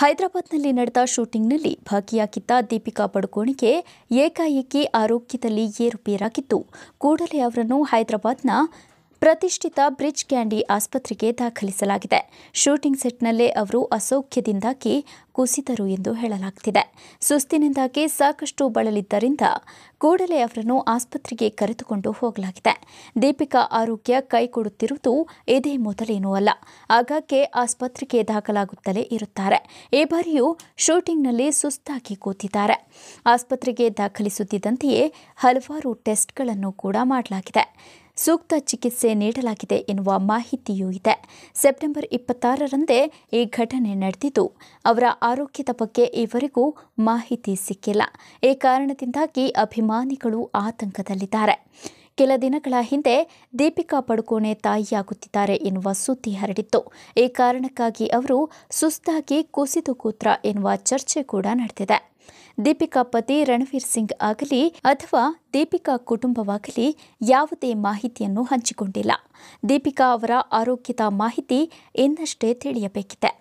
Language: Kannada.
ಹೈದರಾಬಾದ್ನಲ್ಲಿ ನಡೆದ ಶೂಟಿಂಗ್ನಲ್ಲಿ ಭಾಗಿಯಾಗಿದ್ದ ದೀಪಿಕಾ ಪಡುಕೋಣಿಗೆ ಏಕಾಏಕಿ ಆರೋಗ್ಯದಲ್ಲಿ ಏರುಪೇರಾಗಿತ್ತು ಕೂಡಲೇ ಅವರನ್ನು ಹೈದರಾಬಾದ್ನ ಪ್ರತಿಷ್ಠಿತ ಬ್ರಿಡ್ಜ್ ಕ್ಯಾಂಡಿ ಆಸ್ಪತ್ರೆಗೆ ದಾಖಲಿಸಲಾಗಿದೆ ಶೂಟಿಂಗ್ ಸೆಟ್ನಲ್ಲೇ ಅವರು ಅಸೌಖ್ಯದಿಂದಾಗಿ ಕುಸಿತರು ಎಂದು ಹೇಳಲಾಗುತ್ತಿದೆ ಸುಸ್ತಿನಿಂದಾಗಿ ಸಾಕಷ್ಟು ಬಳಲಿದ್ದರಿಂದ ಕೂಡಲೇ ಅವರನ್ನು ಆಸ್ಪತ್ರೆಗೆ ಕರೆದುಕೊಂಡು ಹೋಗಲಾಗಿದೆ ದೀಪಿಕಾ ಆರೋಗ್ಯ ಕೈಕೊಡುತ್ತಿರುವುದು ಇದೇ ಮೊದಲೇನೂ ಅಲ್ಲ ಆಗಾಗ್ಗೆ ಆಸ್ಪತ್ರೆಗೆ ದಾಖಲಾಗುತ್ತಲೇ ಇರುತ್ತಾರೆ ಈ ಬಾರಿಯೂ ಶೂಟಿಂಗ್ನಲ್ಲಿ ಸುಸ್ತಾಗಿ ಕೂತಿದ್ದಾರೆ ಆಸ್ಪತ್ರೆಗೆ ದಾಖಲಿಸುತ್ತಿದ್ದಂತೆಯೇ ಹಲವಾರು ಟೆಸ್ಟ್ಗಳನ್ನು ಕೂಡ ಮಾಡಲಾಗಿದೆ ಸೂಕ್ತ ಚಿಕಿತ್ಸೆ ನೀಡಲಾಗಿದೆ ಎನ್ನುವ ಮಾಹಿತಿಯೂ ಇದೆ ಸೆಪ್ಟೆಂಬರ್ ಇಪ್ಪತ್ತಾರರಂದೇ ಈ ಘಟನೆ ನಡೆದಿದ್ದು ಅವರ ಆರೋಗ್ಯದ ಬಗ್ಗೆ ಈವರೆಗೂ ಮಾಹಿತಿ ಸಿಕ್ಕಿಲ್ಲ ಈ ಕಾರಣದಿಂದಾಗಿ ಅಭಿಮಾನಿಗಳು ಆತಂಕದಲ್ಲಿದ್ದಾರೆ ಕೆಲ ದಿನಗಳ ಹಿಂದೆ ದೀಪಿಕಾ ಪಡುಕೋಣೆ ತಾಯಿಯಾಗುತ್ತಿದ್ದಾರೆ ಎನ್ನುವ ಸುದ್ದಿ ಹರಡಿತ್ತು ಈ ಕಾರಣಕ್ಕಾಗಿ ಅವರು ಸುಸ್ತಾಗಿ ಕುಸಿದು ಕೂತ್ರ ಎನ್ನುವ ಚರ್ಚೆ ಕೂಡ ನಡೆದಿದೆ ದೀಪಿಕಾ ಪತಿ ರಣವೀರ್ ಸಿಂಗ್ ಆಗಲಿ ಅಥವಾ ದೀಪಿಕಾ ಕುಟುಂಬವಾಗಲಿ ಯಾವುದೇ ಮಾಹಿತಿಯನ್ನು ಹಂಚಿಕೊಂಡಿಲ್ಲ ದೀಪಿಕಾ ಅವರ ಆರೋಗ್ಯದ ಮಾಹಿತಿ ಇನ್ನಷ್ಟೇ ತಿಳಿಯಬೇಕಿದೆ